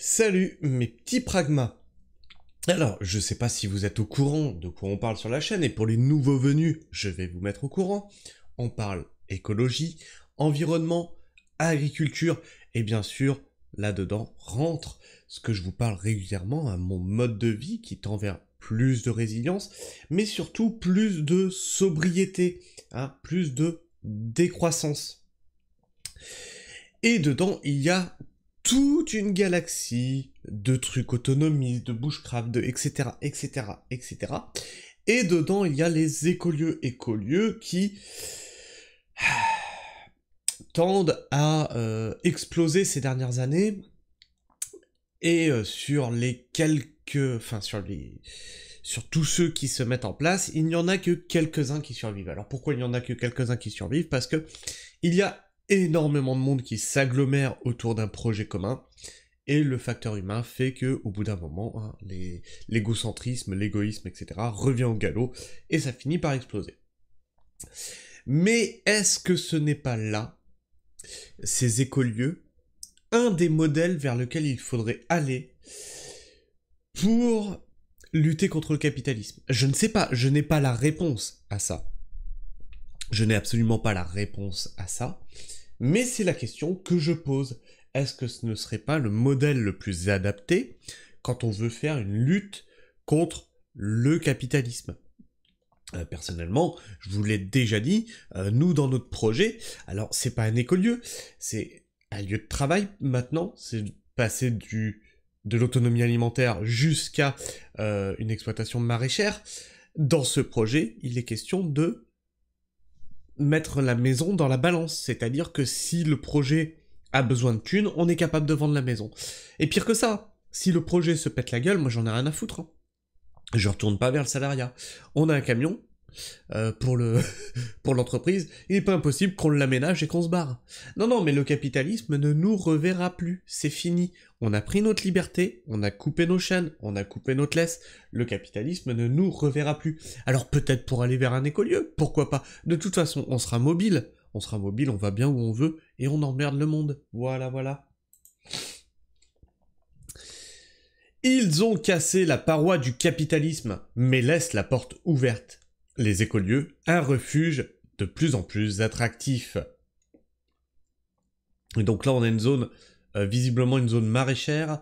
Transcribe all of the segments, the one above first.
Salut mes petits pragmas Alors, je sais pas si vous êtes au courant de quoi on parle sur la chaîne, et pour les nouveaux venus, je vais vous mettre au courant. On parle écologie, environnement, agriculture, et bien sûr, là-dedans rentre ce que je vous parle régulièrement, à hein, mon mode de vie qui tend vers plus de résilience, mais surtout plus de sobriété, hein, plus de décroissance. Et dedans, il y a toute une galaxie de trucs autonomistes, de bushcraft, de etc., etc., etc. Et dedans, il y a les écolieux écolieux qui tendent à euh, exploser ces dernières années et euh, sur les quelques, enfin sur les, sur tous ceux qui se mettent en place, il n'y en a que quelques-uns qui survivent. Alors pourquoi il n'y en a que quelques-uns qui survivent Parce que il y a énormément de monde qui s'agglomère autour d'un projet commun. Et le facteur humain fait que, au bout d'un moment, hein, l'égocentrisme, l'égoïsme, etc., revient au galop et ça finit par exploser. Mais est-ce que ce n'est pas là, ces écolieux, un des modèles vers lequel il faudrait aller pour lutter contre le capitalisme Je ne sais pas, je n'ai pas la réponse à ça. Je n'ai absolument pas la réponse à ça, mais c'est la question que je pose. Est-ce que ce ne serait pas le modèle le plus adapté quand on veut faire une lutte contre le capitalisme euh, personnellement, je vous l'ai déjà dit, euh, nous dans notre projet, alors c'est pas un écolieu, c'est un lieu de travail maintenant, c'est passer du de l'autonomie alimentaire jusqu'à euh, une exploitation maraîchère. Dans ce projet, il est question de mettre la maison dans la balance. C'est-à-dire que si le projet a besoin de thunes, on est capable de vendre la maison. Et pire que ça, si le projet se pète la gueule, moi j'en ai rien à foutre. Hein. Je retourne pas vers le salariat. On a un camion, euh, pour le pour l'entreprise, il n'est pas impossible qu'on l'aménage et qu'on se barre. Non, non, mais le capitalisme ne nous reverra plus. C'est fini. On a pris notre liberté, on a coupé nos chaînes, on a coupé notre laisse. Le capitalisme ne nous reverra plus. Alors peut-être pour aller vers un écolieu, pourquoi pas. De toute façon, on sera mobile. On sera mobile, on va bien où on veut et on emmerde le monde. Voilà, voilà. Ils ont cassé la paroi du capitalisme, mais laissent la porte ouverte les écolieux un refuge de plus en plus attractif. Et donc là, on a une zone, euh, visiblement une zone maraîchère,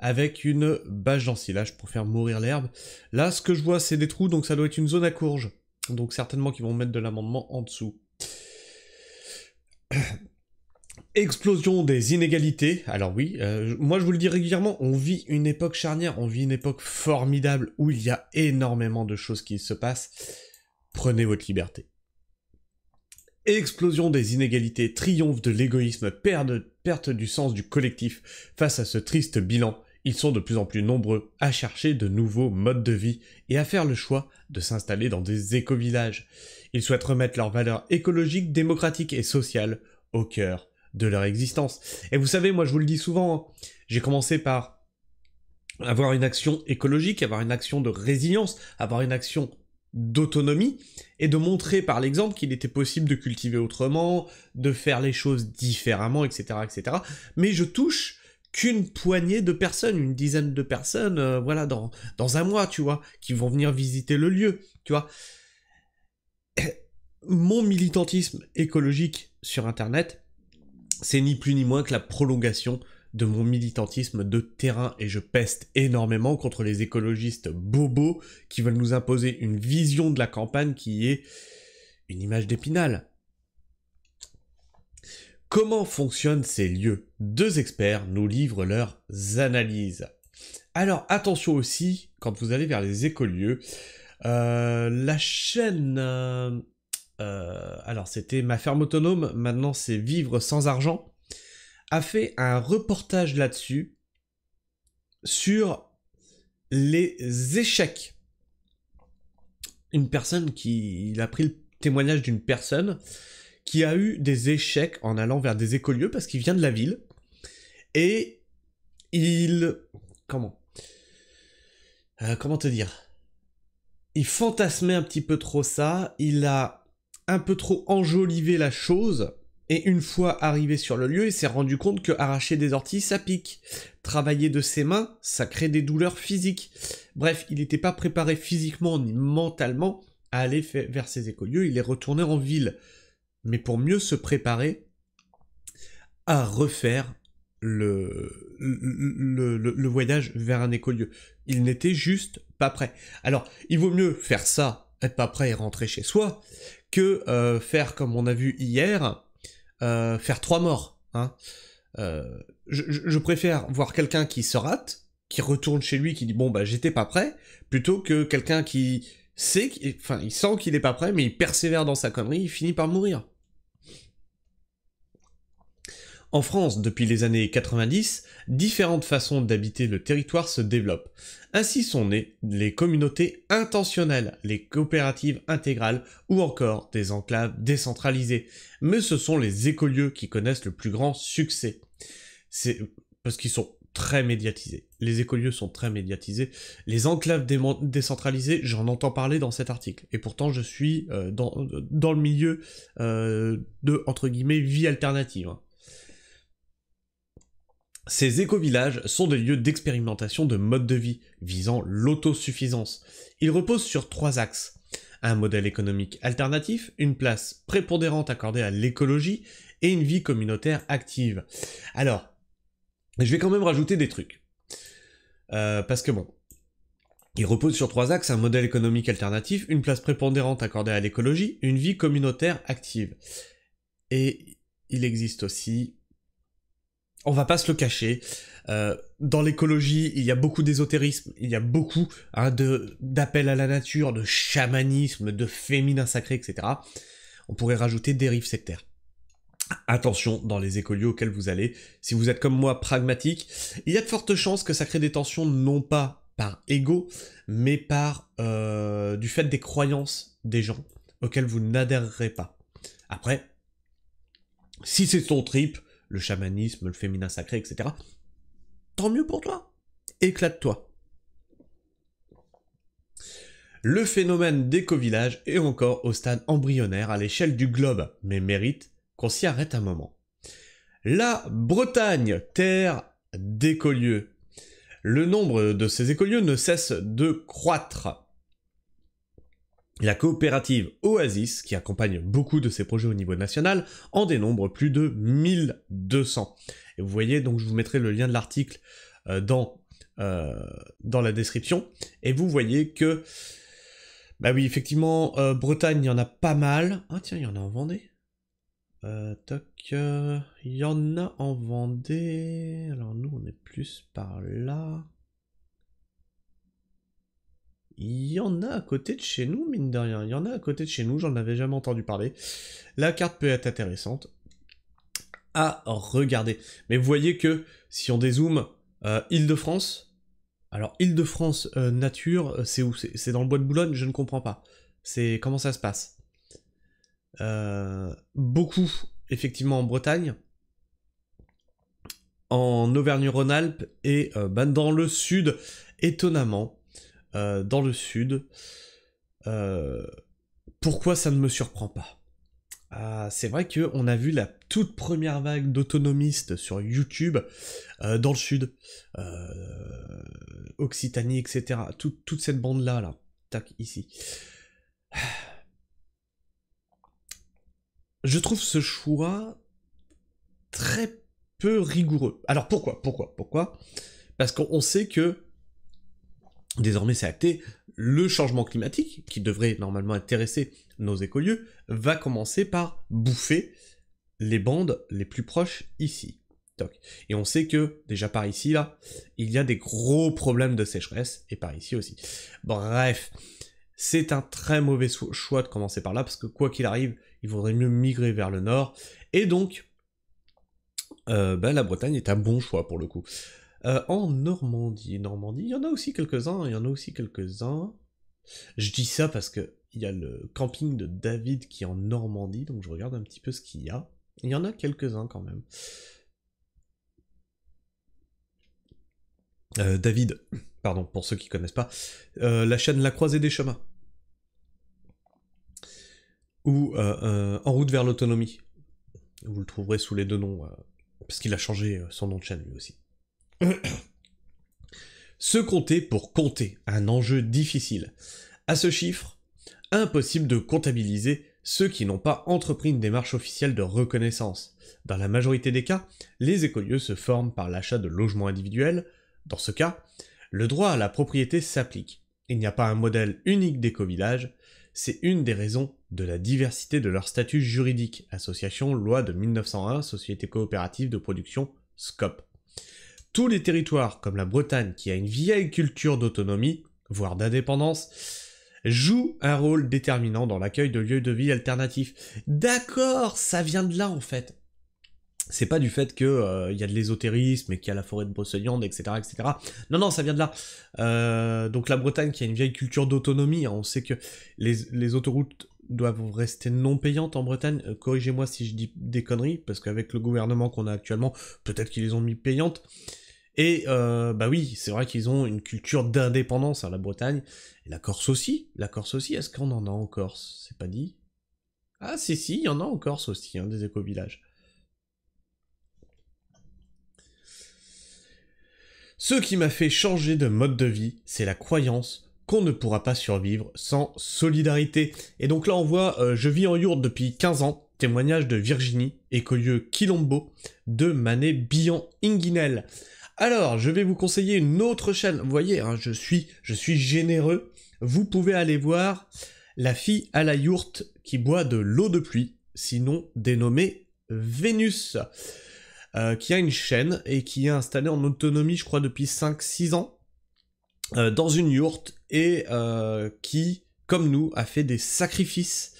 avec une bâche d'ensilage pour faire mourir l'herbe. Là, ce que je vois, c'est des trous, donc ça doit être une zone à courge. Donc certainement qu'ils vont mettre de l'amendement en dessous. Explosion des inégalités. Alors oui, euh, moi je vous le dis régulièrement, on vit une époque charnière, on vit une époque formidable où il y a énormément de choses qui se passent. Prenez votre liberté. Explosion des inégalités, triomphe de l'égoïsme, perte, du sens du collectif. Face à ce triste bilan, ils sont de plus en plus nombreux à chercher de nouveaux modes de vie et à faire le choix de s'installer dans des éco-villages. Ils souhaitent remettre leurs valeurs écologiques, démocratiques et sociales au cœur de leur existence. Et vous savez, moi je vous le dis souvent, hein, j'ai commencé par avoir une action écologique, avoir une action de résilience, avoir une action d'autonomie et de montrer par l'exemple qu'il était possible de cultiver autrement, de faire les choses différemment, etc. etc. Mais je touche qu'une poignée de personnes, une dizaine de personnes, euh, voilà, dans, dans un mois, tu vois, qui vont venir visiter le lieu, tu vois. Mon militantisme écologique sur Internet, c'est ni plus ni moins que la prolongation de mon militantisme de terrain et je peste énormément contre les écologistes bobos qui veulent nous imposer une vision de la campagne qui est une image d'épinal. Comment fonctionnent ces lieux Deux experts nous livrent leurs analyses. Alors attention aussi quand vous allez vers les écolieux. Euh, la chaîne... Euh, euh, alors c'était ma ferme autonome, maintenant c'est vivre sans argent a fait un reportage là-dessus sur les échecs. Une personne qui... Il a pris le témoignage d'une personne qui a eu des échecs en allant vers des écolieux parce qu'il vient de la ville. Et il... Comment euh, Comment te dire Il fantasmait un petit peu trop ça. Il a un peu trop enjolivé la chose. Et une fois arrivé sur le lieu, il s'est rendu compte que arracher des orties, ça pique. Travailler de ses mains, ça crée des douleurs physiques. Bref, il n'était pas préparé physiquement ni mentalement à aller vers ses écolieux. Il est retourné en ville. Mais pour mieux se préparer à refaire le, le, voyage vers un écolieu. Il n'était juste pas prêt. Alors, il vaut mieux faire ça, être pas prêt et rentrer chez soi, que euh, faire comme on a vu hier, euh, faire trois morts. Hein. Euh, je, préfère voir quelqu'un qui se rate, qui retourne chez lui, qui dit bon bah j'étais pas prêt, plutôt que quelqu'un qui sait, enfin il sent qu'il est pas prêt, mais il persévère dans sa connerie, il finit par mourir. En France, depuis les années 90, différentes façons d'habiter le territoire se développent. Ainsi sont nées les communautés intentionnelles, les coopératives intégrales ou encore des enclaves décentralisées. Mais ce sont les écolieux qui connaissent le plus grand succès. C'est parce qu'ils sont très médiatisés. Les écolieux sont très médiatisés. Les enclaves décentralisées, j'en entends parler dans cet article. Et pourtant, je suis euh, dans, le milieu euh, de, entre guillemets, vie alternative. Hein. Ces éco-villages sont des lieux d'expérimentation de modes de vie visant l'autosuffisance. Ils reposent sur trois axes. Un modèle économique alternatif, une place prépondérante accordée à l'écologie et une vie communautaire active. Alors, je vais quand même rajouter des trucs. Euh, parce que bon, il repose sur trois axes, un modèle économique alternatif, une place prépondérante accordée à l'écologie, une vie communautaire active. Et il existe aussi on va pas se le cacher. Euh, dans l'écologie, il y a beaucoup d'ésotérisme, il y a beaucoup hein, d'appels à la nature, de chamanisme, de féminin sacré, etc. On pourrait rajouter dérive sectaires. Attention dans les écoliers auxquels vous allez. Si vous êtes comme moi pragmatique, il y a de fortes chances que ça crée des tensions non pas par ego, mais par euh, du fait des croyances des gens auxquelles vous n'adhérerez pas. Après, si c'est ton trip, le chamanisme, le féminin sacré, etc. Tant mieux pour toi. Éclate-toi. Le phénomène d'éco-village est encore au stade embryonnaire à l'échelle du globe, mais mérite qu'on s'y arrête un moment. La Bretagne, terre d'écolieux. Le nombre de ces écolieux ne cesse de croître. La coopérative Oasis, qui accompagne beaucoup de ces projets au niveau national, en dénombre plus de 1200. Et vous voyez, donc je vous mettrai le lien de l'article euh, dans, euh, dans la description. Et vous voyez que, bah oui, effectivement, euh, Bretagne, il y en a pas mal. Ah tiens, il y en a en Vendée. toc, il y en a en Vendée. Alors nous, on est plus par là. Il y en a à côté de chez nous, mine de rien. Il y en a à côté de chez nous, j'en avais jamais entendu parler. La carte peut être intéressante à regarder. Mais vous voyez que si on dézoome euh, Île-de-France, alors Île-de-France euh, nature, euh, c'est où C'est dans le bois de Boulogne Je ne comprends pas. C'est comment ça se passe Beaucoup, effectivement, en Bretagne, en Auvergne-Rhône-Alpes et ben, dans le sud, étonnamment. Euh, dans le sud. Euh, pourquoi ça ne me surprend pas ah, C'est vrai que on a vu la toute première vague d'autonomistes sur YouTube euh, dans le sud, Occitanie, etc. toute cette bande là, là, tac ici. Je trouve ce choix très peu rigoureux. Alors pourquoi Pourquoi Pourquoi Parce qu'on sait que désormais c'est acté, le changement climatique, qui devrait normalement intéresser nos écolieux, va commencer par bouffer les bandes les plus proches ici. Et on sait que, déjà par ici, là, il y a des gros problèmes de sécheresse, et par ici aussi. Bref, c'est un très mauvais choix de commencer par là, parce que quoi qu'il arrive, il vaudrait mieux migrer vers le nord. Et donc, euh, ben, la Bretagne est un bon choix pour le coup. Euh, en Normandie, Normandie, il y en a aussi quelques-uns, il y en a aussi quelques-uns. Je dis ça parce que il y a le camping de David qui est en Normandie, donc je regarde un petit peu ce qu'il y a. Il y en a quelques-uns quand même. Euh, David, pardon, pour ceux qui connaissent pas, euh, la chaîne La Croisée des Chemins. Ou En route vers l'autonomie. Vous le trouverez sous les deux noms, parce qu'il a changé son nom de chaîne lui aussi. Se compter pour compter, un enjeu difficile. À ce chiffre, impossible de comptabiliser ceux qui n'ont pas entrepris une démarche officielle de reconnaissance. Dans la majorité des cas, les écolieux se forment par l'achat de logements individuels. Dans ce cas, le droit à la propriété s'applique. Il n'y a pas un modèle unique d'éco-village, c'est une des raisons de la diversité de leur statut juridique, association loi de 1901, société coopérative de production, SCOP tous les territoires, comme la Bretagne qui a une vieille culture d'autonomie, voire d'indépendance, jouent un rôle déterminant dans l'accueil de lieux de vie alternatifs. D'accord, ça vient de là en fait. C'est pas du fait que euh, il y a de l'ésotérisme et qu'il y a la forêt de Brocéliande, etc., etc. Non, non, ça vient de là. Euh, donc la Bretagne qui a une vieille culture d'autonomie, hein, on sait que les, autoroutes doivent rester non payantes en Bretagne. Euh, corrigez-moi si je dis des conneries, parce qu'avec le gouvernement qu'on a actuellement, peut-être qu'ils les ont mis payantes. Et euh, bah oui, c'est vrai qu'ils ont une culture d'indépendance, à hein, la Bretagne. Et la Corse aussi. La Corse aussi, est-ce qu'on en a en Corse C'est pas dit. Ah si, si, il y en a en Corse aussi, hein, des éco-villages. Ce qui m'a fait changer de mode de vie, c'est la croyance qu'on ne pourra pas survivre sans solidarité. Et donc là, on voit, euh, je vis en yourte depuis 15 ans, témoignage de Virginie, écolieu Quilombo, de manet billon Inguinel. Alors, je vais vous conseiller une autre chaîne. Vous voyez, hein, je, suis, je suis généreux. Vous pouvez aller voir la fille à la yourte qui boit de l'eau de pluie, sinon dénommée Vénus, euh, qui a une chaîne et qui est installée en autonomie, je crois, depuis 5-6 ans, euh, dans une yourte et euh, qui, comme nous, a fait des sacrifices.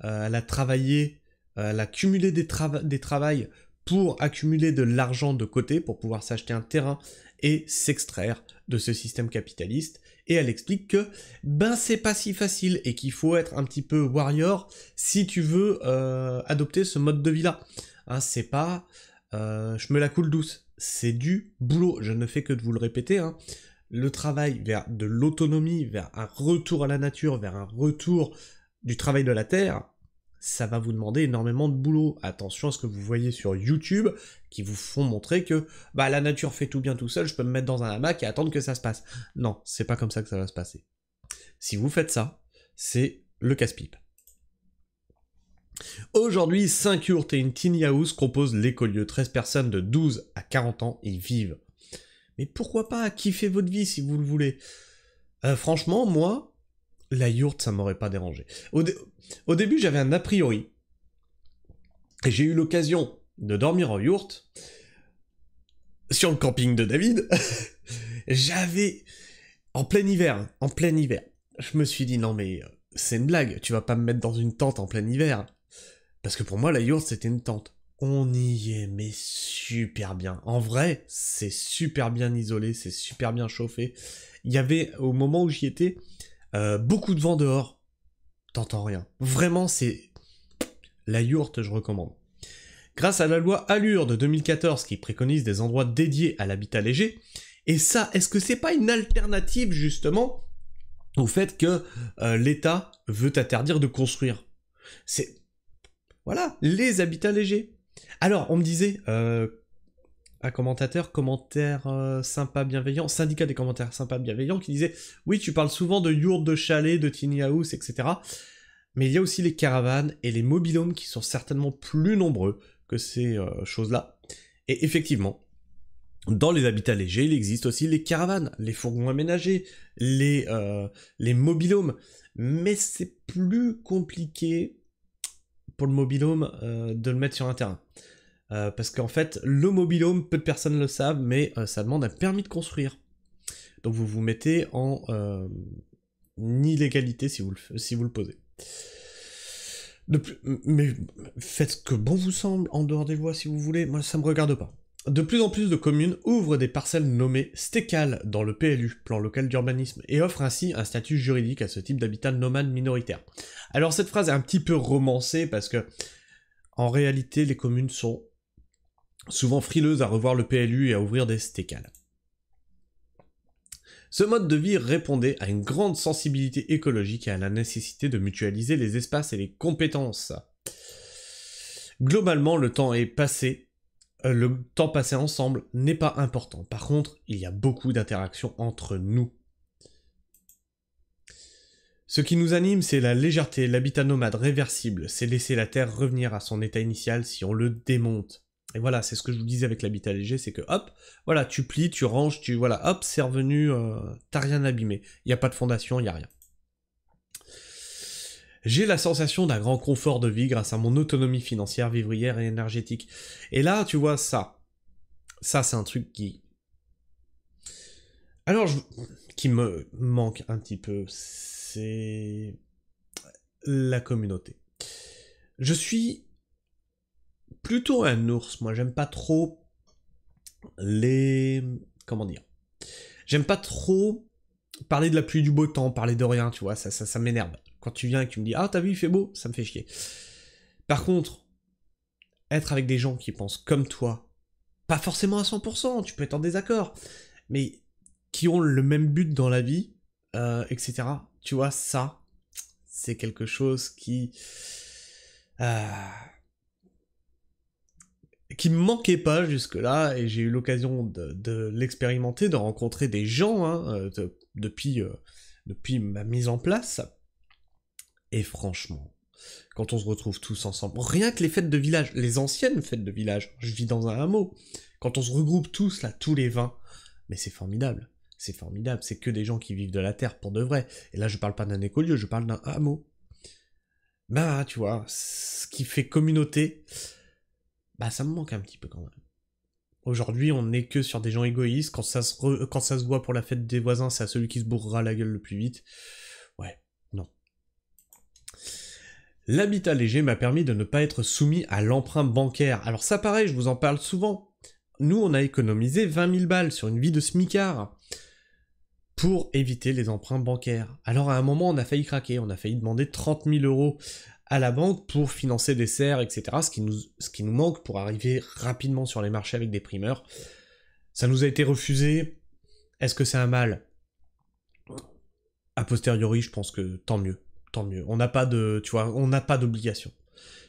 elle a travaillé, elle a cumulé des, travaux, des travails pour accumuler de l'argent de côté, pour pouvoir s'acheter un terrain et s'extraire de ce système capitaliste. Et elle explique que ben c'est pas si facile et qu'il faut être un petit peu warrior si tu veux euh, adopter ce mode de vie là. Hein, c'est pas euh, je me la coule douce, c'est du boulot. Je ne fais que de vous le répéter. Hein. Le travail vers de l'autonomie, vers un retour à la nature, vers un retour du travail de la terre, ça va vous demander énormément de boulot. Attention à ce que vous voyez sur YouTube, qui vous font montrer que bah, la nature fait tout bien tout seul, je peux me mettre dans un hamac et attendre que ça se passe. Non, c'est pas comme ça que ça va se passer. Si vous faites ça, c'est le casse-pipe. Aujourd'hui, 5 yurts et une tiny house composent l'écolieu. 13 personnes de 12 à 40 ans y vivent. Mais pourquoi pas kiffer votre vie si vous le voulez. Euh, franchement, moi, la yourte, ça m'aurait pas dérangé. Au, début, j'avais un a priori. Et j'ai eu l'occasion de dormir en yourte sur le camping de David. j'avais en plein hiver, en plein hiver. Je me suis dit non mais euh, c'est une blague, tu vas pas me mettre dans une tente en plein hiver. Parce que pour moi la yourte c'était une tente. On y est super bien. En vrai, c'est super bien isolé, c'est super bien chauffé. Il y avait au moment où j'y étais, euh, beaucoup de vent dehors, t'entends rien. Vraiment, c'est la yourte, je recommande. Grâce à la loi Allure de 2014 qui préconise des endroits dédiés à l'habitat léger, et ça, est-ce que c'est pas une alternative justement au fait que euh, l'État veut interdire de construire C'est voilà les habitats légers. Alors, on me disait, euh, un commentateur, commentaire euh, sympa bienveillant, syndicat des commentaires sympas bienveillants, qui disait Oui, tu parles souvent de yourtes, de chalet, de tiny house, etc. Mais il y a aussi les caravanes et les mobilhomes qui sont certainement plus nombreux que ces euh, choses-là. Et effectivement, dans les habitats légers, il existe aussi les caravanes, les fourgons aménagés, les, euh, les mobilhomes. Mais c'est plus compliqué pour le mobilhome de le mettre sur un terrain. Euh, parce qu'en fait, le mobilhome, peu de personnes le savent, mais euh, ça demande un permis de construire. Donc vous vous mettez en euh, illégalité si vous le, posez. mais faites ce que bon vous semble en dehors des lois si vous voulez, moi ça me regarde pas. De plus en plus de communes ouvrent des parcelles nommées stécales dans le PLU, plan local d'urbanisme, et offrent ainsi un statut juridique à ce type d'habitat nomade minoritaire. Alors cette phrase est un petit peu romancée parce que en réalité les communes sont souvent frileuse à revoir le PLU et à ouvrir des stécales. Ce mode de vie répondait à une grande sensibilité écologique et à la nécessité de mutualiser les espaces et les compétences. Globalement, le temps est passé, euh, le temps passé ensemble n'est pas important. Par contre, il y a beaucoup d'interactions entre nous. Ce qui nous anime, c'est la légèreté, l'habitat nomade réversible, c'est laisser la Terre revenir à son état initial si on le démonte. Et voilà, c'est ce que je vous disais avec l'habitat léger, c'est que hop, voilà, tu plies, tu ranges, tu voilà, hop, c'est revenu, euh, t'as rien abîmé. Il n'y a pas de fondation, il n'y a rien. J'ai la sensation d'un grand confort de vie grâce à mon autonomie financière, vivrière et énergétique. Et là, tu vois, ça. Ça, c'est un truc qui. Alors, qui me manque un petit peu, c'est. la communauté. Je suis plutôt un ours. Moi, j'aime pas trop les. Comment dire J'aime pas trop parler de la pluie du beau temps, parler de rien, tu vois, ça, ça, m'énerve. Quand tu viens et que tu me dis Ah, t'as vu, il fait beau, ça me fait chier. Par contre, être avec des gens qui pensent comme toi, pas forcément à 100%, tu peux être en désaccord, mais qui ont le même but dans la vie, euh, etc. Tu vois, ça, c'est quelque chose qui. Euh, qui me manquait pas jusque-là, et j'ai eu l'occasion de, l'expérimenter, de rencontrer des gens hein, euh, depuis, euh, depuis ma mise en place. Et franchement, quand on se retrouve tous ensemble, rien que les fêtes de village, les anciennes fêtes de village, je vis dans un hameau, quand on se regroupe tous là, tous les 20, mais c'est formidable. C'est formidable, c'est que des gens qui vivent de la terre pour de vrai. Et là, je parle pas d'un écolieu, je parle d'un hameau. Bah, tu vois, ce qui fait communauté, bah, ça me manque un petit peu quand même. Aujourd'hui, on n'est que sur des gens égoïstes. Quand ça, se quand ça se voit pour la fête des voisins, c'est à celui qui se bourrera la gueule le plus vite. Ouais, non. L'habitat léger m'a permis de ne pas être soumis à l'emprunt bancaire. Alors ça pareil, je vous en parle souvent. Nous, on a économisé 20 000 balles sur une vie de smicard pour éviter les emprunts bancaires. Alors à un moment, on a failli craquer, on a failli demander 30 000 euros à la banque pour financer des serres, etc. Ce qui, nous, ce qui nous manque pour arriver rapidement sur les marchés avec des primeurs. Ça nous a été refusé. Est-ce que c'est un mal A posteriori, je pense que tant mieux. Tant mieux. On n'a pas de, tu vois, on n'a pas d'obligation.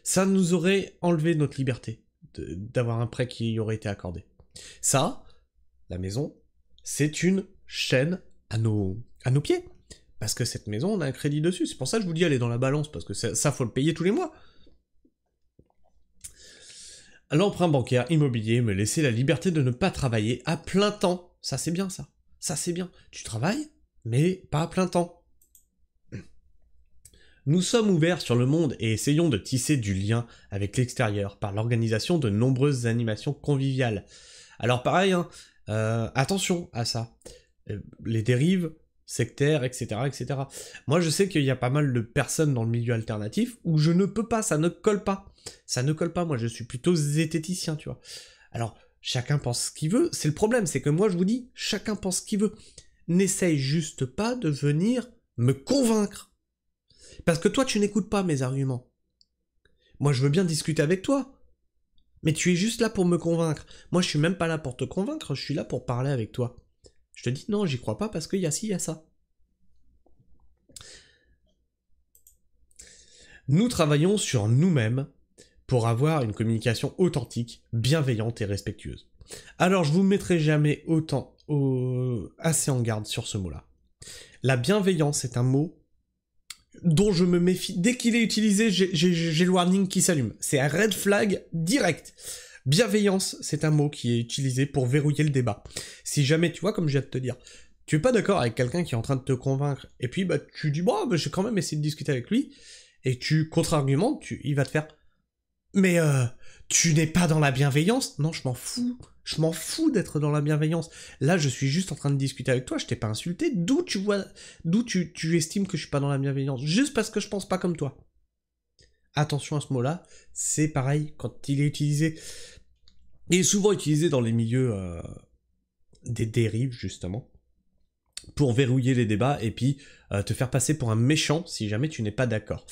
Ça nous aurait enlevé notre liberté d'avoir un prêt qui aurait été accordé. Ça, la maison, c'est une chaîne à nos, à nos pieds. Parce que cette maison, on a un crédit dessus. C'est pour ça que je vous dis, d'aller dans la balance, parce que ça, ça faut le payer tous les mois. L'emprunt bancaire immobilier me laissait la liberté de ne pas travailler à plein temps. Ça, c'est bien, ça. Ça, c'est bien. Tu travailles, mais pas à plein temps. Nous sommes ouverts sur le monde et essayons de tisser du lien avec l'extérieur par l'organisation de nombreuses animations conviviales. Alors pareil, hein, euh, attention à ça. Euh, les dérives, sectaires, etc., etc. Moi, je sais qu'il y a pas mal de personnes dans le milieu alternatif où je ne peux pas, ça ne colle pas. Ça ne colle pas, moi, je suis plutôt zététicien, tu vois. Alors, chacun pense ce qu'il veut, c'est le problème, c'est que moi, je vous dis, chacun pense ce qu'il veut. N'essaye juste pas de venir me convaincre. Parce que toi, tu n'écoutes pas mes arguments. Moi, je veux bien discuter avec toi. Mais tu es juste là pour me convaincre. Moi, je suis même pas là pour te convaincre, je suis là pour parler avec toi. Je te dis non, j'y crois pas parce qu'il y a ci, il y a ça. Nous travaillons sur nous-mêmes pour avoir une communication authentique, bienveillante et respectueuse. Alors je vous mettrai jamais autant au... assez en garde sur ce mot-là. La bienveillance est un mot dont je me méfie. Dès qu'il est utilisé, j'ai le warning qui s'allume. C'est un red flag direct. Bienveillance, c'est un mot qui est utilisé pour verrouiller le débat. Si jamais, tu vois, comme je viens de te dire, tu es pas d'accord avec quelqu'un qui est en train de te convaincre, et puis bah, tu dis, bon, bah, j'ai quand même essayé de discuter avec lui, et tu contre-argumentes, il va te faire, mais euh, tu n'es pas dans la bienveillance Non, je m'en fous. Je m'en fous d'être dans la bienveillance. Là, je suis juste en train de discuter avec toi, je t'ai pas insulté. D'où tu vois, d'où tu, tu estimes que je suis pas dans la bienveillance Juste parce que je pense pas comme toi attention à ce mot-là. C'est pareil quand il est utilisé est souvent utilisé dans les milieux euh, des dérives, justement, pour verrouiller les débats et puis euh, te faire passer pour un méchant si jamais tu n'es pas d'accord.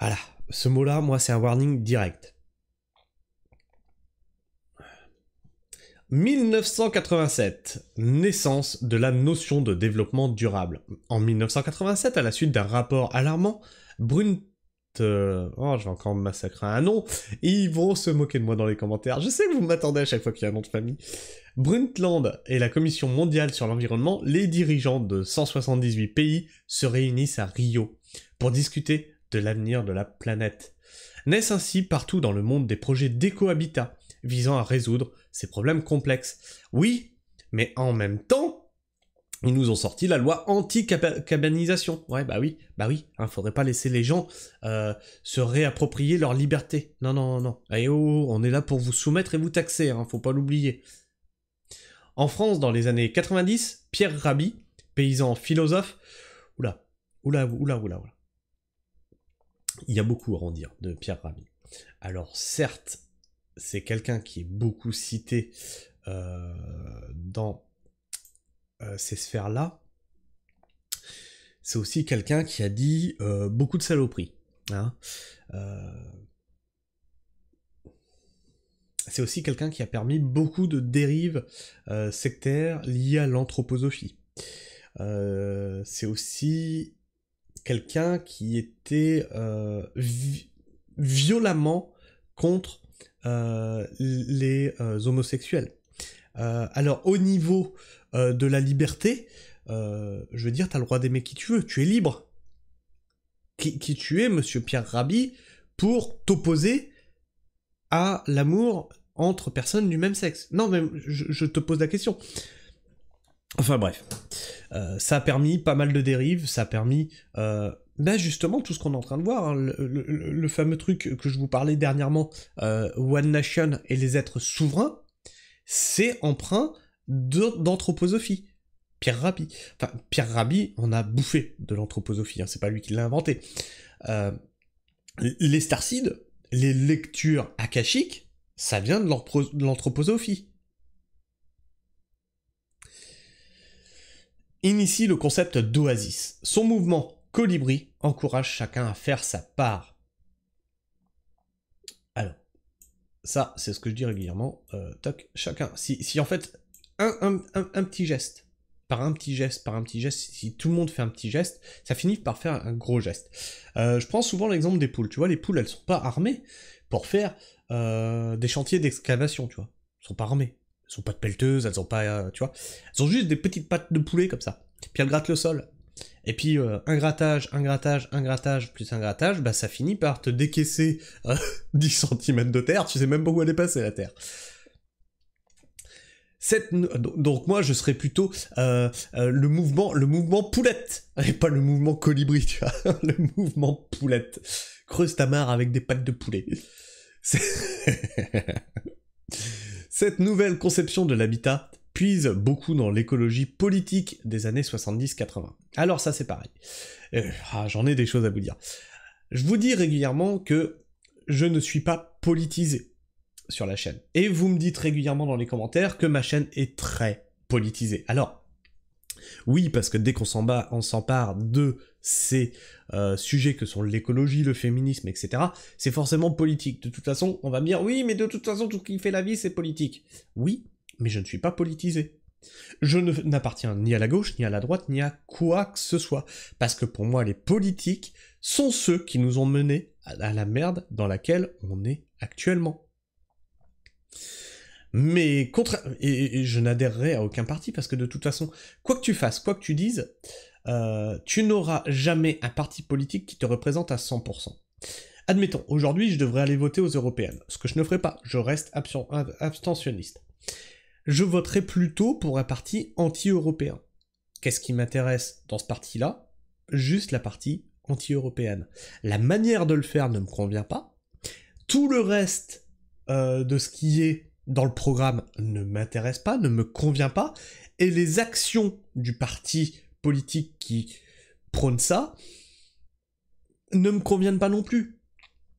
Voilà, ce mot-là, moi, c'est un warning direct. 1987, naissance de la notion de développement durable. En 1987, à la suite d'un rapport alarmant, Brune euh, oh, je vais encore me massacrer un nom. ils vont se moquer de moi dans les commentaires. Je sais que vous m'attendez à chaque fois qu'il y a un nom de famille. Brundtland et la Commission mondiale sur l'environnement, les dirigeants de 178 pays se réunissent à Rio pour discuter de l'avenir de la planète. Naissent ainsi partout dans le monde des projets d'éco-habitat visant à résoudre ces problèmes complexes. Oui, mais en même temps, ils nous ont sorti la loi anti-cabanisation. Ouais, bah oui, bah oui, hein, faudrait pas laisser les gens euh, se réapproprier leur liberté. Non, non, non. Eh oh, on est là pour vous soumettre et vous taxer, hein, faut pas l'oublier. En France, dans les années 90, Pierre Rabhi, paysan philosophe, oula, oula, oula, oula, oula. Il y a beaucoup à en dire de Pierre Rabhi. Alors certes, c'est quelqu'un qui est beaucoup cité euh, dans euh, ces sphères-là, c'est aussi quelqu'un qui a dit euh, beaucoup de saloperies. Hein. Euh, c'est aussi quelqu'un qui a permis beaucoup de dérives sectaires liées à l'anthroposophie. c'est aussi quelqu'un qui était violemment contre les homosexuels. Euh, alors au niveau euh, de la liberté, euh, je veux dire, tu as le droit d'aimer qui tu veux, tu es libre. Qui, tu es, monsieur Pierre Rabhi, pour t'opposer à l'amour entre personnes du même sexe. Non, mais je, te pose la question. Enfin bref, ça a permis pas mal de dérives, ça a permis ben justement tout ce qu'on est en train de voir, hein, le, fameux truc que je vous parlais dernièrement, One Nation et les êtres souverains, c'est emprunt d'anthroposophie. Pierre Rabhi. Enfin, Pierre Rabhi en a bouffé de l'anthroposophie, hein, c'est pas lui qui l'a inventé. Euh, les starcides, les lectures akashiques, ça vient de l'anthroposophie. Initie le concept d'oasis. Son mouvement colibri encourage chacun à faire sa part. Ça, c'est ce que je dis régulièrement. Euh, toc, chacun. Si, en fait, un, petit geste, par un petit geste, par un petit geste, si tout le monde fait un petit geste, ça finit par faire un gros geste. Euh, je prends souvent l'exemple des poules. Tu vois, les poules, elles sont pas armées pour faire euh, des chantiers d'excavation, tu vois. Elles sont pas armées. Elles sont pas de pelleteuses, elles ont pas, tu vois. Elles ont juste des petites pattes de poulet comme ça. Puis elles grattent le sol. Et puis euh, un grattage, un grattage, un grattage, plus un grattage, bah ça finit par te décaisser 10 euh, cm de terre, tu sais même pas où elle est passée la terre. Cette, donc moi je serais plutôt euh, le mouvement le mouvement poulette et pas le mouvement colibri tu vois le mouvement poulette creuse ta mare avec des pattes de poulet cette nouvelle conception de l'habitat puise beaucoup dans l'écologie politique des années 70-80. Alors ça c'est pareil. Euh, ah, j'en ai des choses à vous dire. Je vous dis régulièrement que je ne suis pas politisé sur la chaîne. Et vous me dites régulièrement dans les commentaires que ma chaîne est très politisée. Alors, oui, parce que dès qu'on s'en bat, on s'empare de ces euh, sujets que sont l'écologie, le féminisme, etc., c'est forcément politique. De toute façon, on va me dire, oui, mais de toute façon, tout ce qui fait la vie, c'est politique. Oui, mais je ne suis pas politisé. Je n'appartiens ni à la gauche, ni à la droite, ni à quoi que ce soit, parce que pour moi les politiques sont ceux qui nous ont menés à la merde dans laquelle on est actuellement. Mais Et, je n'adhérerai à aucun parti, parce que de toute façon, quoi que tu fasses, quoi que tu dises, euh, tu n'auras jamais un parti politique qui te représente à 100%. Admettons, aujourd'hui, je devrais aller voter aux européennes, ce que je ne ferai pas, je reste abstentionniste je voterai plutôt pour un parti anti-européen. Qu'est-ce qui m'intéresse dans ce parti-là Juste la partie anti-européenne. La manière de le faire ne me convient pas. Tout le reste euh, de ce qui est dans le programme ne m'intéresse pas, ne me convient pas. Et les actions du parti politique qui prône ça ne me conviennent pas non plus.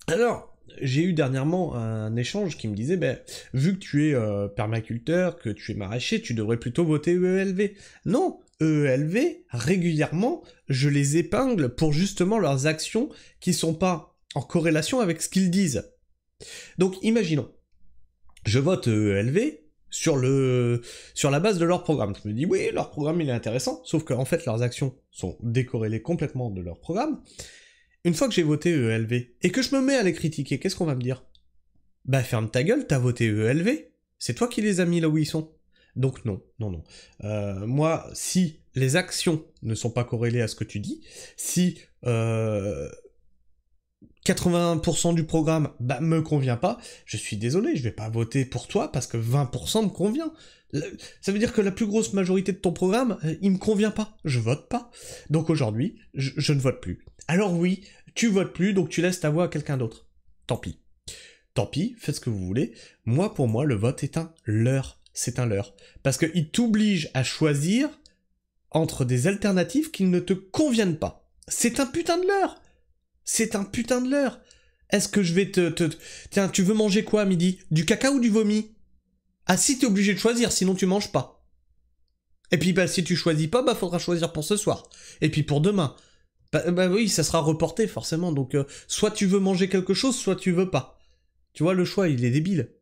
Alors, j'ai eu dernièrement un échange qui me disait, ben, vu que tu es euh, permaculteur, que tu es maraîcher, tu devrais plutôt voter EELV. Non, EELV, régulièrement, je les épingle pour justement leurs actions qui sont pas en corrélation avec ce qu'ils disent. Donc imaginons, je vote EELV sur, le, sur la base de leur programme. Je me dis, oui, leur programme, il est intéressant, sauf qu'en fait, leurs actions sont décorrélées complètement de leur programme. Une fois que j'ai voté ELV, et que je me mets à les critiquer, qu'est-ce qu'on va me dire Bah ferme ta gueule, t'as voté ELV C'est toi qui les as mis là où ils sont Donc non, non, non. Euh, moi, si les actions ne sont pas corrélées à ce que tu dis, si 80% euh, du programme bah, me convient pas, je suis désolé, je vais pas voter pour toi parce que 20% me convient. Ça veut dire que la plus grosse majorité de ton programme, euh, il me convient pas. Je vote pas. Donc aujourd'hui, je ne vote plus. Alors oui, tu votes plus, donc tu laisses ta voix à quelqu'un d'autre. Tant pis. Tant pis, faites ce que vous voulez. Moi, pour moi, le vote est un leurre. C'est un leurre. Parce qu'il t'oblige à choisir entre des alternatives qui ne te conviennent pas. C'est un putain de leurre. C'est un putain de leurre. Est-ce que je vais te, te, Tiens, tu veux manger quoi à midi Du caca ou du vomi Ah si, t'es obligé de choisir, sinon tu manges pas. Et puis bah si tu choisis pas, bah faudra choisir pour ce soir. Et puis pour demain. Bah, bah, oui, ça sera reporté forcément. Donc euh, soit tu veux manger quelque chose, soit tu veux pas. Tu vois, le choix, il est débile.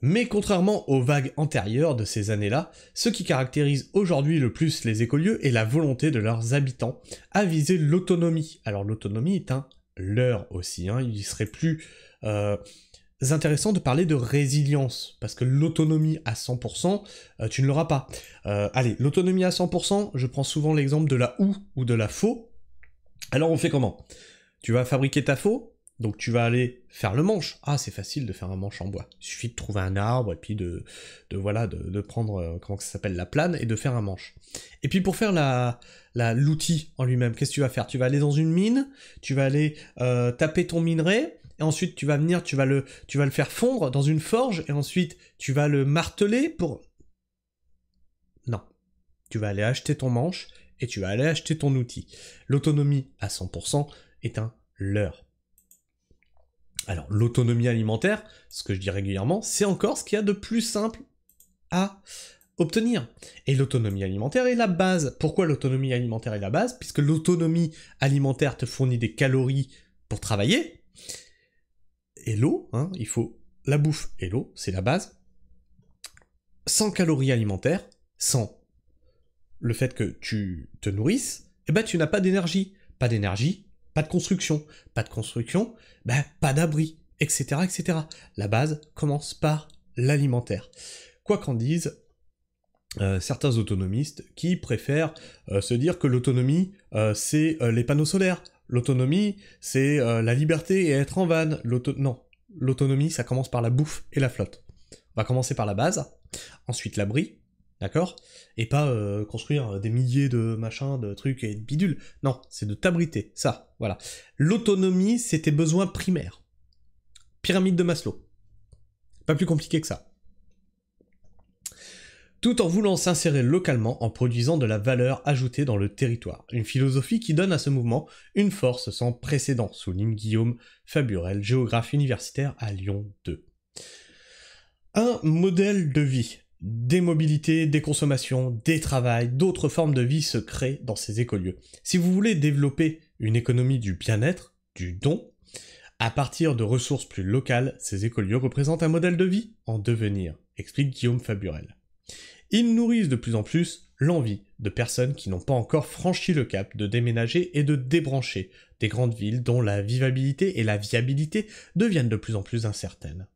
Mais contrairement aux vagues antérieures de ces années-là, ce qui caractérise aujourd'hui le plus les écolieux est la volonté de leurs habitants à viser l'autonomie. Alors l'autonomie est un leur aussi, hein. il serait plus... Euh, intéressant de parler de résilience, parce que l'autonomie à 100%, euh, tu ne l'auras pas. Euh, allez, l'autonomie à 100%, je prends souvent l'exemple de la ou ou de la faux. Alors on fait comment Tu vas fabriquer ta faux, donc tu vas aller faire le manche. Ah, c'est facile de faire un manche en bois. Il suffit de trouver un arbre et puis de, voilà, de, prendre euh, comment ça s'appelle la plane et de faire un manche. Et puis pour faire la l'outil en lui-même, qu'est-ce que tu vas faire Tu vas aller dans une mine, tu vas aller taper ton minerai, et ensuite tu vas venir, tu vas le, tu vas le faire fondre dans une forge, et ensuite tu vas le marteler pour... Non. Tu vas aller acheter ton manche, et tu vas aller acheter ton outil. L'autonomie à 100% est un leurre. Alors, l'autonomie alimentaire, ce que je dis régulièrement, c'est encore ce qu'il y a de plus simple à obtenir. Et l'autonomie alimentaire est la base. Pourquoi l'autonomie alimentaire est la base Puisque l'autonomie alimentaire te fournit des calories pour travailler, et l'eau, hein, il faut la bouffe et l'eau, c'est la base. Sans calories alimentaires, sans le fait que tu te nourrisses, eh ben, tu n'as pas d'énergie. Pas d'énergie, pas de construction. Pas de construction, ben, pas d'abri, etc., etc. La base commence par l'alimentaire. Quoi qu'en disent euh, certains autonomistes qui préfèrent euh, se dire que l'autonomie, euh, c'est les panneaux solaires. L'autonomie, c'est euh, la liberté et être en vanne. Non, l'autonomie, ça commence par la bouffe et la flotte. On va commencer par la base, ensuite l'abri, d'accord Et pas euh, construire des milliers de machins, de trucs et de bidules. Non, c'est de t'abriter, ça, voilà. L'autonomie, c'est tes besoins primaires. Pyramide de Maslow. Pas plus compliqué que ça tout en voulant s'insérer localement en produisant de la valeur ajoutée dans le territoire. Une philosophie qui donne à ce mouvement une force sans précédent, souligne Guillaume Faburel, géographe universitaire à Lyon 2. Un modèle de vie. Des mobilités, des consommations, des travails, d'autres formes de vie se créent dans ces écolieux. Si vous voulez développer une économie du bien-être, du don, à partir de ressources plus locales, ces écolieux représentent un modèle de vie en devenir, explique Guillaume Faburel ils nourrissent de plus en plus l'envie de personnes qui n'ont pas encore franchi le cap de déménager et de débrancher des grandes villes dont la vivabilité et la viabilité deviennent de plus en plus incertaines.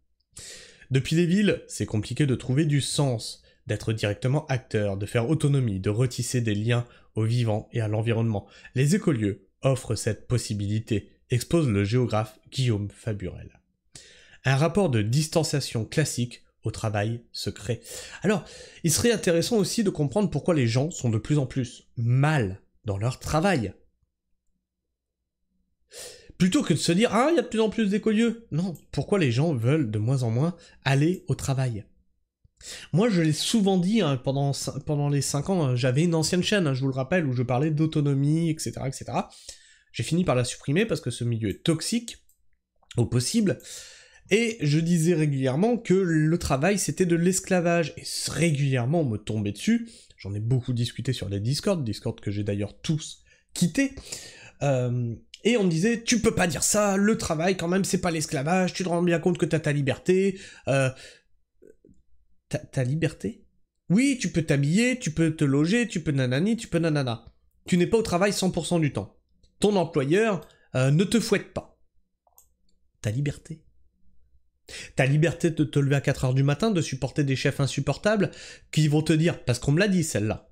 Depuis les villes, c'est compliqué de trouver du sens, d'être directement acteur, de faire autonomie, de retisser des liens au vivant et à l'environnement. Les écolieux offrent cette possibilité, expose le géographe Guillaume Faburel. Un rapport de distanciation classique au travail secret. Alors, il serait intéressant aussi de comprendre pourquoi les gens sont de plus en plus mal dans leur travail. Plutôt que de se dire, ah, il y a de plus en plus d'écolieux. Non, pourquoi les gens veulent de moins en moins aller au travail moi, je l'ai souvent dit, hein, pendant, pendant les 5 ans, hein, j'avais une ancienne chaîne, hein, je vous le rappelle, où je parlais d'autonomie, etc., etc. J'ai fini par la supprimer parce que ce milieu est toxique, au possible, et je disais régulièrement que le travail c'était de l'esclavage, et régulièrement on me tombait dessus, j'en ai beaucoup discuté sur les discords, Discord que j'ai d'ailleurs tous quittés. Euh, et on me disait tu peux pas dire ça, le travail quand même c'est pas l'esclavage, tu te rends bien compte que t'as ta liberté, euh, ta, liberté Oui, tu peux t'habiller, tu peux te loger, tu peux nanani, tu peux nanana. Tu n'es pas au travail 100% du temps. Ton employeur euh, ne te fouette pas. Ta liberté. Ta liberté de te lever à 4 heures du matin, de supporter des chefs insupportables qui vont te dire, parce qu'on me l'a dit celle-là,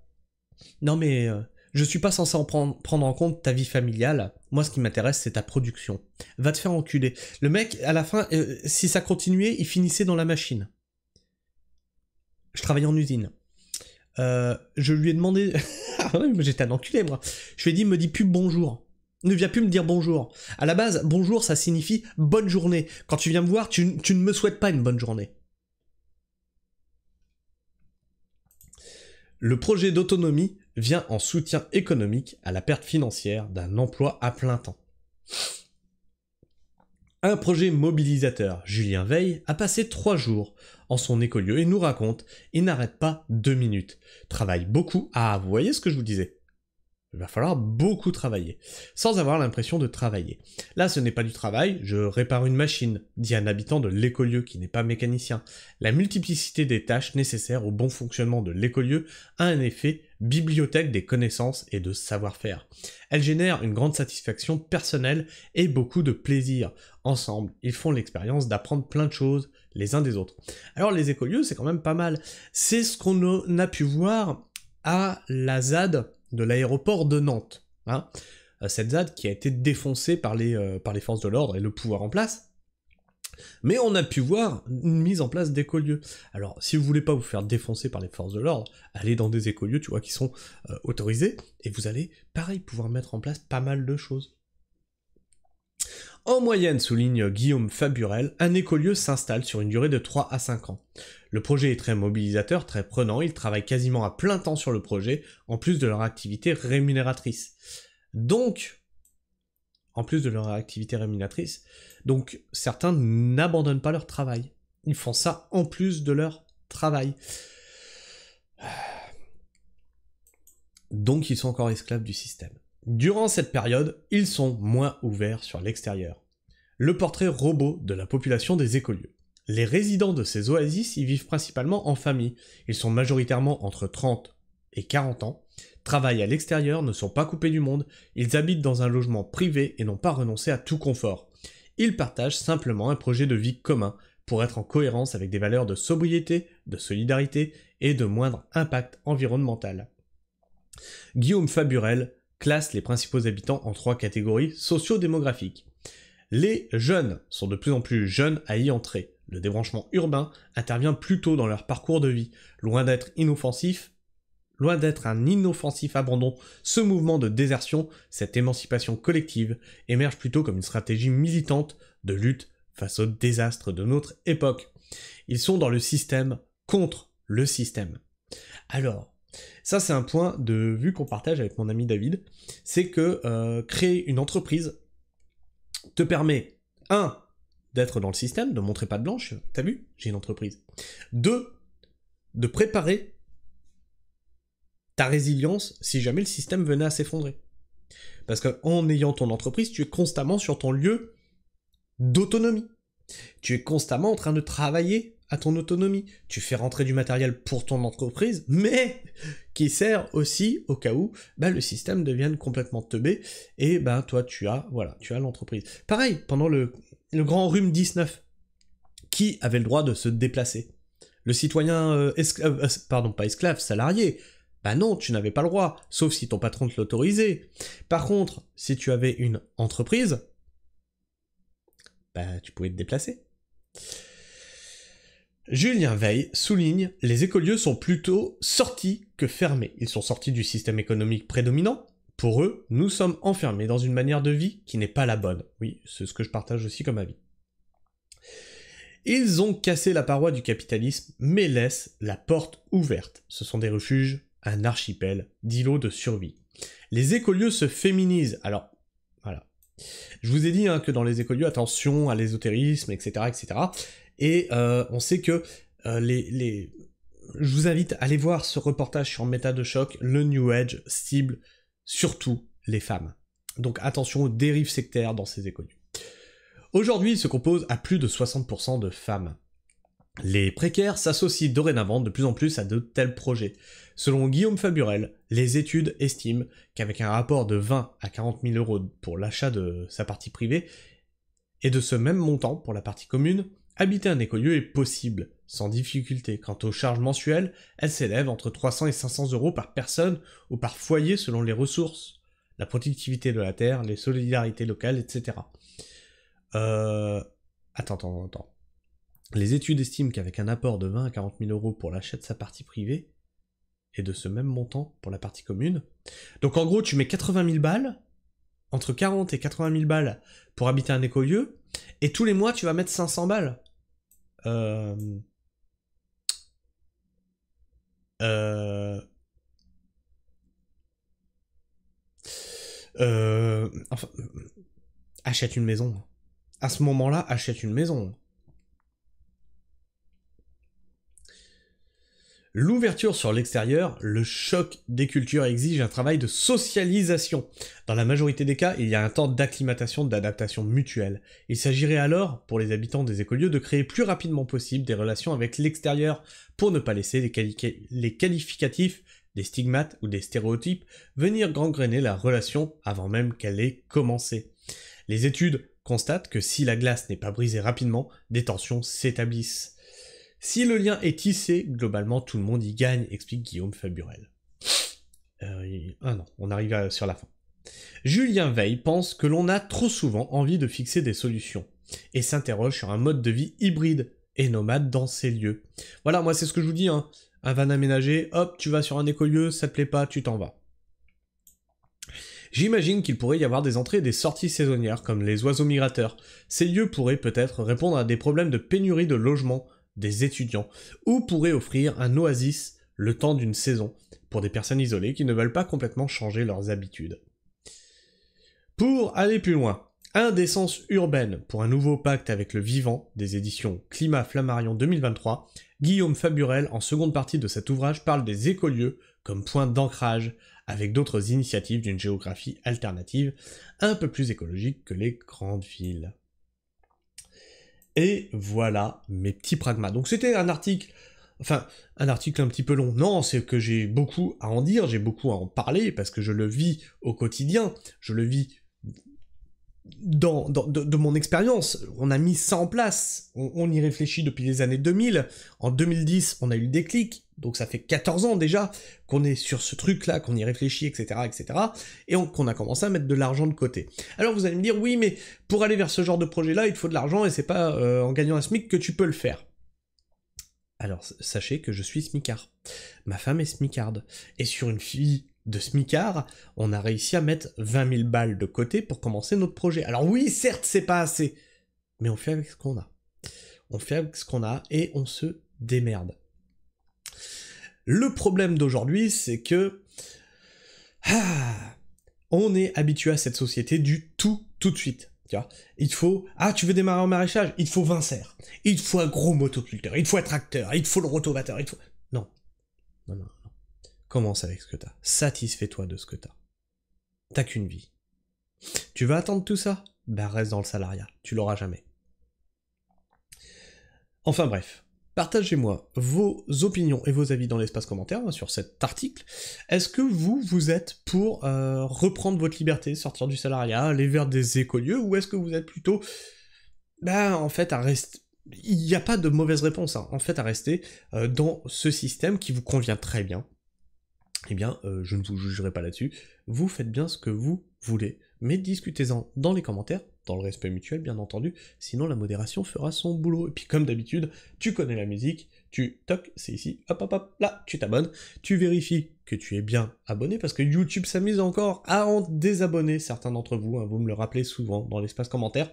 non mais euh, je suis pas censé en prendre, en compte ta vie familiale, moi ce qui m'intéresse c'est ta production. Va te faire enculer. Le mec, à la fin, euh, si ça continuait, il finissait dans la machine. Je travaillais en usine. Euh, je lui ai demandé... Ah j'étais un enculé moi. Je lui ai dit, me dis plus bonjour ne viens plus me dire bonjour. À la base, bonjour, ça signifie bonne journée. Quand tu viens me voir, tu, ne me souhaites pas une bonne journée. Le projet d'autonomie vient en soutien économique à la perte financière d'un emploi à plein temps. Un projet mobilisateur, Julien Veille a passé trois jours en son écolieu et nous raconte, il n'arrête pas deux minutes, travaille beaucoup. Ah, vous voyez ce que je vous disais il va falloir beaucoup travailler, sans avoir l'impression de travailler. Là, ce n'est pas du travail, je répare une machine, dit un habitant de l'écolieu qui n'est pas mécanicien. La multiplicité des tâches nécessaires au bon fonctionnement de l'écolieu a un effet bibliothèque des connaissances et de savoir-faire. Elle génère une grande satisfaction personnelle et beaucoup de plaisir. Ensemble, ils font l'expérience d'apprendre plein de choses les uns des autres. Alors les écolieux, c'est quand même pas mal. C'est ce qu'on a pu voir à la ZAD de l'aéroport de Nantes. Hein. Euh, cette ZAD qui a été défoncée par les, euh, par les forces de l'ordre et le pouvoir en place. Mais on a pu voir une mise en place d'écolieux. Alors, si vous voulez pas vous faire défoncer par les forces de l'ordre, allez dans des écolieux, tu vois, qui sont euh, autorisés, et vous allez, pareil, pouvoir mettre en place pas mal de choses. En moyenne, souligne Guillaume Faburel, un écolieu s'installe sur une durée de 3 à 5 ans. Le projet est très mobilisateur, très prenant, ils travaillent quasiment à plein temps sur le projet, en plus de leur activité rémunératrice. Donc, en plus de leur activité rémunératrice, donc certains n'abandonnent pas leur travail. Ils font ça en plus de leur travail. Donc ils sont encore esclaves du système. Durant cette période, ils sont moins ouverts sur l'extérieur. Le portrait robot de la population des écolieux. Les résidents de ces oasis y vivent principalement en famille. Ils sont majoritairement entre 30 et 40 ans, travaillent à l'extérieur, ne sont pas coupés du monde, ils habitent dans un logement privé et n'ont pas renoncé à tout confort. Ils partagent simplement un projet de vie commun pour être en cohérence avec des valeurs de sobriété, de solidarité et de moindre impact environnemental. Guillaume Faburel classe les principaux habitants en trois catégories socio-démographiques. Les jeunes sont de plus en plus jeunes à y entrer. Le débranchement urbain intervient plutôt dans leur parcours de vie. Loin d'être inoffensif, loin d'être un inoffensif abandon, ce mouvement de désertion, cette émancipation collective, émerge plutôt comme une stratégie militante de lutte face au désastre de notre époque. Ils sont dans le système contre le système. Alors, ça, c'est un point de vue qu'on partage avec mon ami David. C'est que euh, créer une entreprise te permet, un, d'être dans le système, de montrer pas de blanche, t'as vu, j'ai une entreprise. Deux, de préparer ta résilience si jamais le système venait à s'effondrer. Parce qu'en ayant ton entreprise, tu es constamment sur ton lieu d'autonomie. Tu es constamment en train de travailler à ton autonomie. Tu fais rentrer du matériel pour ton entreprise, mais qui sert aussi au cas où bah, le système devienne complètement teubé et ben toi tu as voilà tu as l'entreprise. Pareil pendant le, grand rhume 19, qui avait le droit de se déplacer Le citoyen euh, esclave, euh, euh, pardon pas esclave, salarié. Bah non, tu n'avais pas le droit, sauf si ton patron te l'autorisait. Par contre, si tu avais une entreprise, bah tu pouvais te déplacer. Julien Veil souligne les écolieux sont plutôt sortis que fermés. Ils sont sortis du système économique prédominant. Pour eux, nous sommes enfermés dans une manière de vie qui n'est pas la bonne. Oui, c'est ce que je partage aussi comme avis. Ils ont cassé la paroi du capitalisme, mais laissent la porte ouverte. Ce sont des refuges, un archipel, d'îlots de survie. Les écolieux se féminisent. Alors, voilà. Je vous ai dit hein, que dans les écolieux, attention à l'ésotérisme, etc., etc. Et euh, on sait que euh, les, les, Je vous invite à aller voir ce reportage sur meta de Choc. Le New Age cible surtout les femmes. Donc attention aux dérives sectaires dans ces écoles. Aujourd'hui, il se compose à plus de 60% de femmes. Les précaires s'associent dorénavant de plus en plus à de tels projets. Selon Guillaume Faburel, les études estiment qu'avec un rapport de 20 à 40 000 euros pour l'achat de sa partie privée et de ce même montant pour la partie commune, Habiter un écolieu est possible, sans difficulté. Quant aux charges mensuelles, elles s'élèvent entre 300 et 500 euros par personne ou par foyer selon les ressources, la productivité de la terre, les solidarités locales, etc. Euh... Attends, attends, attends. Les études estiment qu'avec un apport de 20 à 40 000 euros pour l'achat de sa partie privée, et de ce même montant pour la partie commune. Donc en gros, tu mets 80 000 balles, entre 40 et 80 000 balles pour habiter un écolieu, et tous les mois, tu vas mettre 500 balles. Euh... Euh... Euh... Enfin... Euh, achète une maison. À ce moment-là, achète une maison. L'ouverture sur l'extérieur, le choc des cultures exige un travail de socialisation. Dans la majorité des cas, il y a un temps d'acclimatation, d'adaptation mutuelle. Il s'agirait alors, pour les habitants des écolieux, de créer plus rapidement possible des relations avec l'extérieur pour ne pas laisser les, les qualificatifs, des stigmates ou des stéréotypes venir gangréner la relation avant même qu'elle ait commencé. Les études constatent que si la glace n'est pas brisée rapidement, des tensions s'établissent. Si le lien est tissé, globalement tout le monde y gagne, explique Guillaume Faburel. ah euh, non, on arrive sur la fin. Julien Veil pense que l'on a trop souvent envie de fixer des solutions et s'interroge sur un mode de vie hybride et nomade dans ces lieux. Voilà, moi c'est ce que je vous dis, hein. un van aménagé, hop, tu vas sur un écolieu, ça te plaît pas, tu t'en vas. J'imagine qu'il pourrait y avoir des entrées et des sorties saisonnières comme les oiseaux migrateurs. Ces lieux pourraient peut-être répondre à des problèmes de pénurie de logements des étudiants, ou pourrait offrir un oasis le temps d'une saison pour des personnes isolées qui ne veulent pas complètement changer leurs habitudes. Pour aller plus loin, Indécence urbaine pour un nouveau pacte avec le vivant des éditions Climat Flammarion 2023, Guillaume Faburel, en seconde partie de cet ouvrage, parle des écolieux comme point d'ancrage avec d'autres initiatives d'une géographie alternative un peu plus écologique que les grandes villes. Et voilà mes petits pragmas. Donc c'était un article, enfin un article un petit peu long. Non, c'est que j'ai beaucoup à en dire, j'ai beaucoup à en parler parce que je le vis au quotidien, je le vis dans, de, mon expérience, on a mis ça en place. On, y réfléchit depuis les années 2000. En 2010, on a eu le déclic. Donc ça fait 14 ans déjà qu'on est sur ce truc-là, qu'on y réfléchit, etc., etc. Et qu'on a commencé à mettre de l'argent de côté. Alors vous allez me dire, oui, mais pour aller vers ce genre de projet-là, il faut de l'argent et c'est pas euh, en gagnant un SMIC que tu peux le faire. Alors, sachez que je suis smicard. Ma femme est SMICard. Et sur une fille de Smicar, on a réussi à mettre 20 000 balles de côté pour commencer notre projet. Alors oui, certes, c'est pas assez, mais on fait avec ce qu'on a. On fait avec ce qu'on a et on se démerde. Le problème d'aujourd'hui, c'est que ah, on est habitué à cette société du tout tout de suite. Tu vois il faut ah tu veux démarrer en maraîchage, il faut 20 il faut un gros motoculteur, il faut un tracteur, il faut le rotovateur, il faut non non non Commence avec ce que t'as. Satisfais-toi de ce que t'as. T'as qu'une vie. Tu vas attendre tout ça Ben reste dans le salariat, tu l'auras jamais. Enfin bref, partagez-moi vos opinions et vos avis dans l'espace commentaire hein, sur cet article. Est-ce que vous, vous êtes pour euh, reprendre votre liberté, sortir du salariat, aller vers des écolieux, ou est-ce que vous êtes plutôt, ben en fait, à rester... Il n'y a pas de mauvaise réponse, hein. en fait, à rester euh, dans ce système qui vous convient très bien, eh bien, euh, je ne vous jugerai pas là-dessus. Vous faites bien ce que vous voulez, mais discutez-en dans les commentaires, dans le respect mutuel, bien entendu, sinon la modération fera son boulot. Et puis, comme d'habitude, tu connais la musique, tu toc, c'est ici, hop, hop, hop, là, tu t'abonnes, tu vérifies que tu es bien abonné, parce que YouTube s'amuse encore à en désabonner certains d'entre vous, hein, vous me le rappelez souvent dans l'espace commentaire.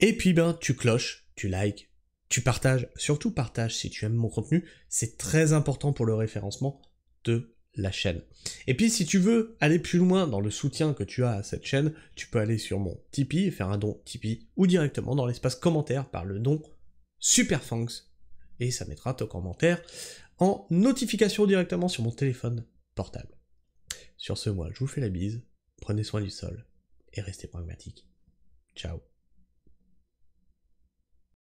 Et puis, ben, tu cloches, tu likes, tu partages, surtout partage si tu aimes mon contenu, c'est très important pour le référencement de la chaîne. Et puis si tu veux aller plus loin dans le soutien que tu as à cette chaîne, tu peux aller sur mon Tipeee et faire un don Tipeee ou directement dans l'espace commentaire par le don Superfanks et ça mettra ton commentaire en notification directement sur mon téléphone portable. Sur ce, moi, je vous fais la bise, prenez soin du sol et restez pragmatique. Ciao